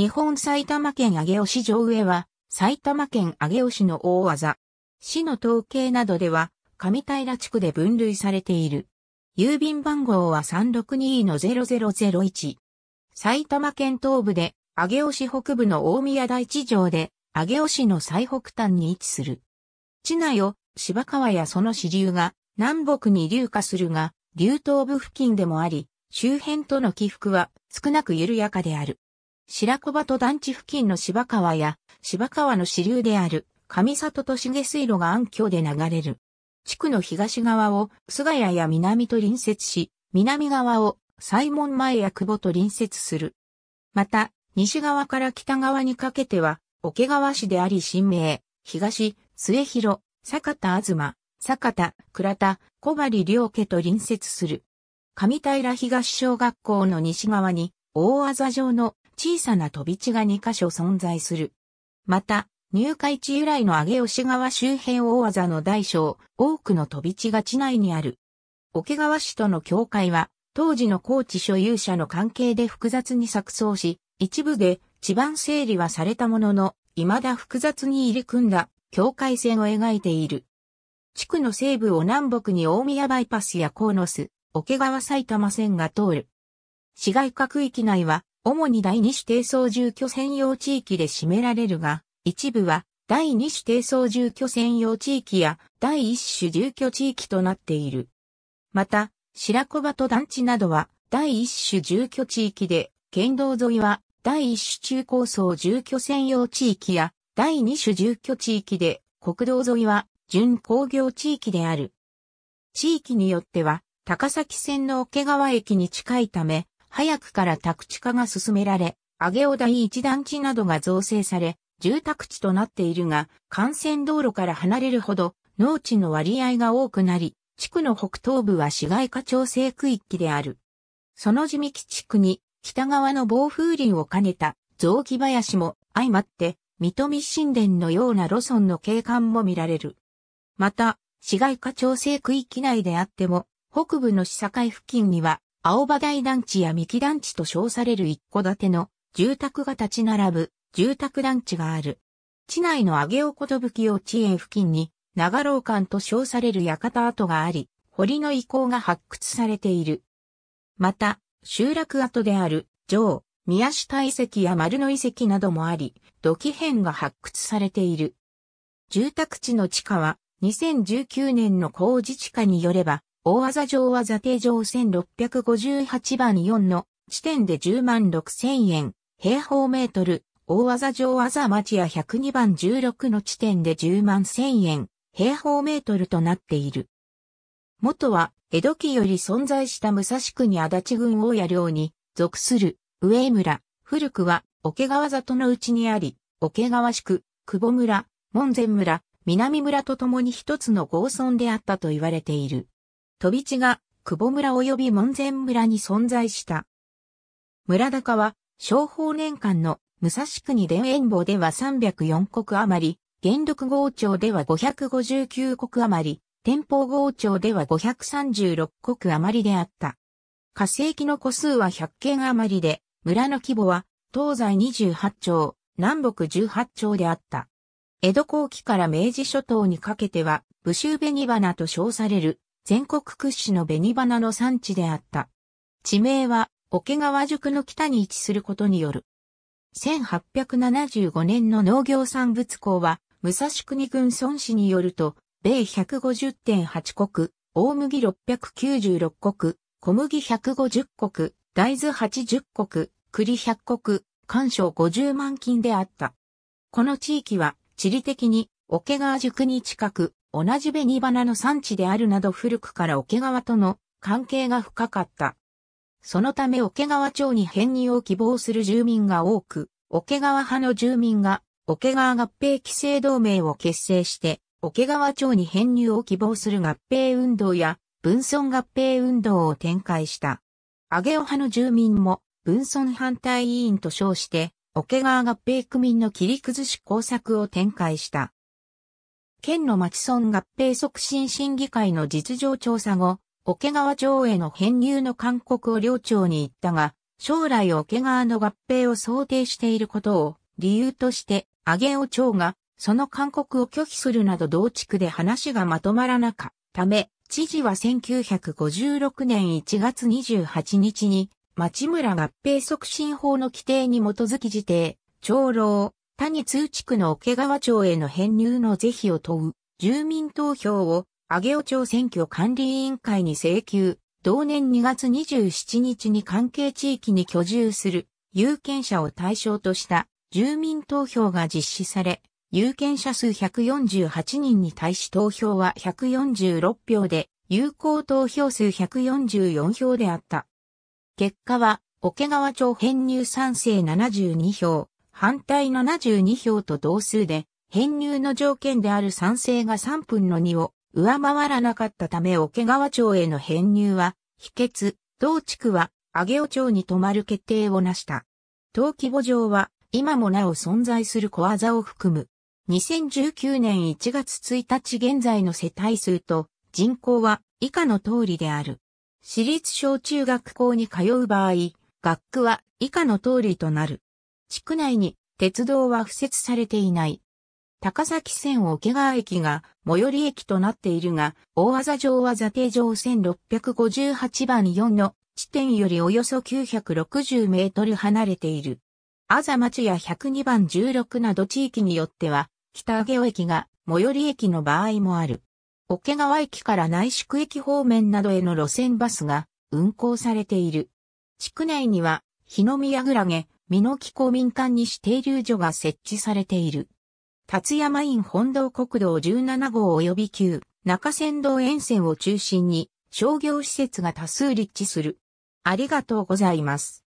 日本埼玉県上尾市上上は、埼玉県上尾市の大技。市の統計などでは、上平地区で分類されている。郵便番号は362の0001。埼玉県東部で、上尾市北部の大宮大地上で、上尾市の最北端に位置する。市内を芝川やその支流が南北に流下するが、流東部付近でもあり、周辺との起伏は少なく緩やかである。白場と団地付近の芝川や芝川の支流である上里と茂水路が暗渠で流れる。地区の東側を菅谷や南と隣接し、南側を西門前や久保と隣接する。また、西側から北側にかけては、桶川市であり新名、東、末広、坂田東、坂田、倉田、小針両家と隣接する。上平東小学校の西側に、大あざ状の小さな飛び地が2カ所存在する。また、入会地由来の上げ吉川周辺大技の大小、多くの飛び地が地内にある。桶川市との境界は、当時の高地所有者の関係で複雑に錯綜し、一部で地盤整理はされたものの、未だ複雑に入り組んだ境界線を描いている。地区の西部を南北に大宮バイパスやコーノス、桶川埼玉線が通る。市街化区域内は、主に第二種低層住居専用地域で占められるが、一部は第二種低層住居専用地域や第一種住居地域となっている。また、白子場と団地などは第一種住居地域で、県道沿いは第一種中高層住居専用地域や第二種住居地域で、国道沿いは準工業地域である。地域によっては、高崎線の桶川駅に近いため、早くから宅地化が進められ、上尾台一団地などが造成され、住宅地となっているが、幹線道路から離れるほど、農地の割合が多くなり、地区の北東部は市街化調整区域である。その地幹地区に、北側の暴風林を兼ねた雑木林も相まって、水戸神殿のような路村の景観も見られる。また、市街化調整区域内であっても、北部の市境付近には青葉台団地や三木団地と称される一戸建ての住宅が立ち並ぶ住宅団地がある。地内の上尾寿を地へ付近に長老館と称される館跡があり、堀の遺構が発掘されている。また、集落跡である城、宮下遺跡や丸の遺跡などもあり、土器片が発掘されている。住宅地の地下は、2019年の工事地下によれば、大技上技定上1658番4の地点で10万6000円、平方メートル、大技上技町屋102番16の地点で10万1000円、平方メートルとなっている。元は、江戸期より存在した武蔵国足立郡大谷領に属する上村、古くは桶川里のうちにあり、桶川宿、久保村、門前村、南村とともに一つの豪村であったと言われている。飛び地が久保村及び門前村に存在した。村高は、商法年間の武蔵国田園坊では304国余り、元禄豪町では559国余り、天保豪町では536国余りであった。火星期の個数は100件余りで、村の規模は東西28町、南北18町であった。江戸後期から明治初頭にかけては、武州紅花と称される全国屈指の紅花の産地であった。地名は、桶川宿の北に位置することによる。1875年の農業産物港は、武蔵国軍孫氏によると、米150.8国、大麦696国、小麦150国、大豆80国、栗100国、干渉50万金であった。この地域は地理的に桶川宿に近く、同じ紅花の産地であるなど古くから桶川との関係が深かった。そのため桶川町に編入を希望する住民が多く、桶川派の住民が桶川合併規制同盟を結成して、桶川町に編入を希望する合併運動や分村合併運動を展開した。上尾派の住民も分村反対委員と称して、桶川合併区民の切り崩し工作を展開した。県の町村合併促進審議会の実情調査後、桶川町への編入の勧告を領町に行ったが、将来桶川の合併を想定していることを理由として、上尾町がその勧告を拒否するなど同地区で話がまとまらなかったため、知事は1956年1月28日に、町村合併促進法の規定に基づき自定、長老、谷通地区の桶川町への編入の是非を問う、住民投票を、上尾町選挙管理委員会に請求、同年2月27日に関係地域に居住する、有権者を対象とした、住民投票が実施され、有権者数148人に対し投票は146票で、有効投票数144票であった。結果は、桶川町編入賛成72票、反対72票と同数で、編入の条件である賛成が3分の2を上回らなかったため桶川町への編入は、否決、同地区は、上尾町に泊まる決定を成した。登記簿上は、今もなお存在する小技を含む、2019年1月1日現在の世帯数と人口は以下の通りである。私立小中学校に通う場合、学区は以下の通りとなる。地区内に鉄道は付設されていない。高崎線桶川駅が最寄り駅となっているが、大技上は座定上1658番4の地点よりおよそ960メートル離れている。あざ町や102番16など地域によっては、北上尾駅が最寄り駅の場合もある。桶川駅から内宿駅方面などへの路線バスが運行されている。地区内には、日の宮倉毛、美濃木公民館西停留所が設置されている。立山院本道国道17号及び旧中山道沿線を中心に商業施設が多数立地する。ありがとうございます。